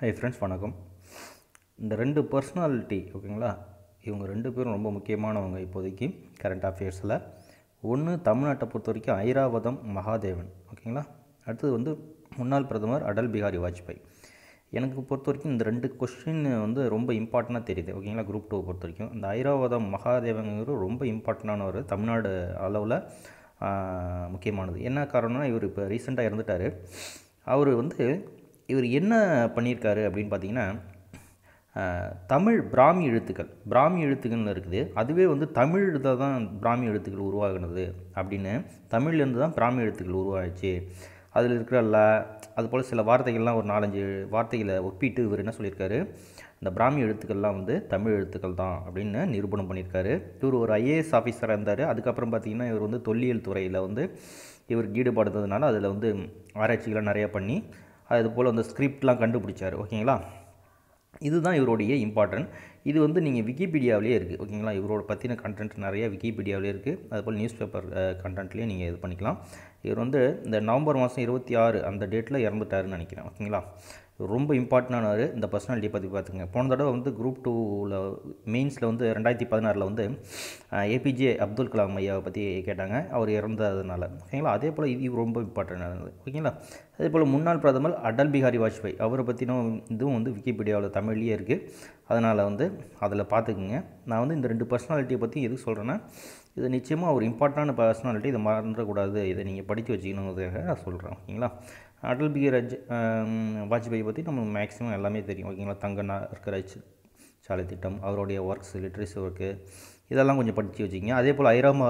hi friends வணக்கம் இந்த ரெண்டு பர்சனாலிட்டி ஓகேங்களா இவங்க ரெண்டு பேரும் ரொம்ப முக்கியமானவங்க இப்போதைக்கு கரண்ட் அஃபேர்ஸில் ஒன்று தமிழ்நாட்டை பொறுத்த வரைக்கும் ஐராவதம் மகாதேவன் ஓகேங்களா அடுத்தது வந்து முன்னாள் பிரதமர் அடல் பிஹாரி வாஜ்பாய் எனக்கு பொறுத்த வரைக்கும் இந்த ரெண்டு கொஸ்டின் வந்து ரொம்ப இம்பார்ட்டண்ட்டாக தெரியுது ஓகேங்களா குரூப் டூவை பொறுத்த வரைக்கும் இந்த ஐராவதம் மகாதேவங்கிறது ரொம்ப இம்பார்ட்டண்ட்டானவர் தமிழ்நாடு அளவில் முக்கியமானது என்ன காரணம்னா இவர் இப்போ ரீசெண்டாக இறந்துட்டார் அவர் வந்து இவர் என்ன பண்ணியிருக்காரு அப்படின்னு பார்த்தீங்கன்னா தமிழ் பிராமி எழுத்துக்கள் பிராமி எழுத்துக்கள்னு இருக்குது அதுவே வந்து தமிழ் தான் பிராமி எழுத்துக்கள் உருவாகினது அப்படின்னு தமிழ்லேருந்து தான் பிராமி எழுத்துக்கள் உருவாகிச்சு அதில் இருக்கிற ல அதுபோல் சில வார்த்தைகள்லாம் ஒரு நாலஞ்சு வார்த்தைகளை ஒப்பிட்டு இவர் என்ன சொல்லியிருக்காரு இந்த பிராமி எழுத்துக்கள்லாம் வந்து தமிழ் எழுத்துக்கள் தான் அப்படின்னு நிரூபணம் பண்ணியிருக்காரு இவர் ஒரு ஐஏஎஸ் ஆஃபீஸராக இருந்தார் அதுக்கப்புறம் பார்த்திங்கன்னா இவர் வந்து தொல்லியல் துறையில் வந்து இவர் ஈடுபடுத்ததுனால அதில் வந்து ஆராய்ச்சிகள்லாம் நிறையா பண்ணி அதுபோல் அந்த ஸ்கிரிப்ட்லாம் கண்டுபிடிச்சார் ஓகேங்களா இதுதான் இவருடைய இம்பார்ட்டன்ட் இது வந்து நீங்கள் விக்கிபீடியாவிலேயே இருக்குது ஓகேங்களா இவரோட பற்றின கண்டென்ட் நிறையா விக்கிபீடியாவிலே இருக்குது அதுபோல் நியூஸ் பேப்பர் கண்டென்ட்லேயே நீங்கள் இது பண்ணிக்கலாம் இவர் வந்து இந்த நவம்பர் மாதம் இருபத்தி ஆறு அந்த டேட்டில் இறந்துட்டாருன்னு நினைக்கிறேன் ஓகேங்களா ரொம்ப இம்பார்ட்டண்டானவர் இந்த பர்சனாலிட்டி பற்றி பார்த்துங்க போன தடவை வந்து குரூப் டூவில் மெயின்ஸில் வந்து ரெண்டாயிரத்தி பதினாறில் வந்து ஏபிஜே அப்துல் கலாம் ஐயாவை பற்றி கேட்டாங்க அவர் இறந்ததுனால ஓகேங்களா அதே போல் இது ரொம்ப இம்பார்ட்டண்டானது ஓகேங்களா அதே போல் முன்னாள் பிரதமர் அடல் பிஹாரி வாஜ்பாய் அவரை பற்றினும் இதுவும் வந்து விக்கிபீடியாவில் தமிழ்லேயே இருக்குது அதனால் வந்து அதில் பார்த்துக்குங்க நான் வந்து இந்த ரெண்டு பர்சனாலிட்டியை பற்றி எதுக்கு சொல்கிறேன்னா இது நிச்சயமாக ஒரு இம்பார்ட்டண்டான பர்சனாலிட்டி இதை மறந்துடக்கூடாது இதை நீங்கள் படித்து வச்சுக்கணுங்கிறதுக்காக நான் சொல்கிறேன் ஓகேங்களா அடல் பிஹாரி ரஜ் வாஜ்பாய் பற்றி நம்ம மேக்ஸிமம் எல்லாமே தெரியும் ஓகேங்களா தங்க இருக்கிற சாலை திட்டம் அவருடைய ஒர்க்ஸ் லிட்ரேச்சர் ஒர்க்கு இதெல்லாம் கொஞ்சம் படித்து வச்சுக்கிங்க அதே போல் ஐராமா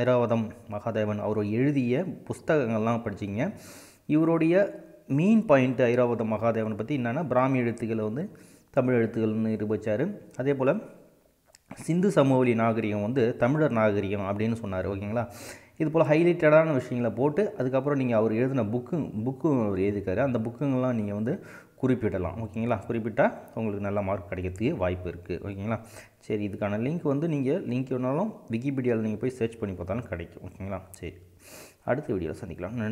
ஐராவதம் மகாதேவன் அவர் எழுதிய புஸ்தகங்கள்லாம் படிச்சிங்க இவருடைய மெயின் பாயிண்ட் ஐராவதம் மகாதேவன் பற்றி என்னென்னா பிராமி எழுத்துக்களை வந்து தமிழ் எழுத்துக்கள்னு இது வச்சார் அதே போல் சிந்து சமவெளி நாகரிகம் வந்து தமிழர் நாகரிகம் அப்படின்னு சொன்னார் ஓகேங்களா இது போல் ஹைலைட்டடான விஷயங்களை போட்டு அதுக்கப்புறம் நீங்கள் அவர் எழுதின புக்கு புக்கும் அவர் எழுதிக்காரு அந்த புக்குங்கள்லாம் நீங்கள் வந்து குறிப்பிடலாம் ஓகேங்களா குறிப்பிட்டால் உங்களுக்கு நல்ல மார்க் கிடைக்கிறதுக்கு வாய்ப்பு இருக்குது ஓகேங்களா சரி இதுக்கான லிங்க் வந்து நீங்கள் லிங்க் வேணாலும் விக்கிபீடியாவில் நீங்கள் போய் சர்ச் பண்ணி பார்த்தாலும் கிடைக்கும் ஓகேங்களா சரி அடுத்த வீடியோவில் சந்திக்கலாம் நன்றி